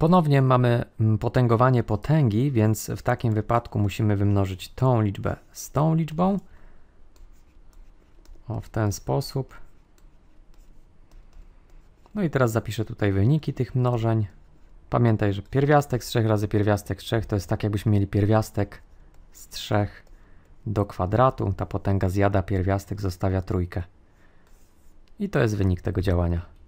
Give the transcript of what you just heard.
Ponownie mamy mm, potęgowanie potęgi, więc w takim wypadku musimy wymnożyć tą liczbę z tą liczbą. O, w ten sposób. No i teraz zapiszę tutaj wyniki tych mnożeń. Pamiętaj, że pierwiastek z 3 razy pierwiastek z 3 to jest tak, jakbyśmy mieli pierwiastek z 3 do kwadratu. Ta potęga zjada pierwiastek, zostawia trójkę. I to jest wynik tego działania.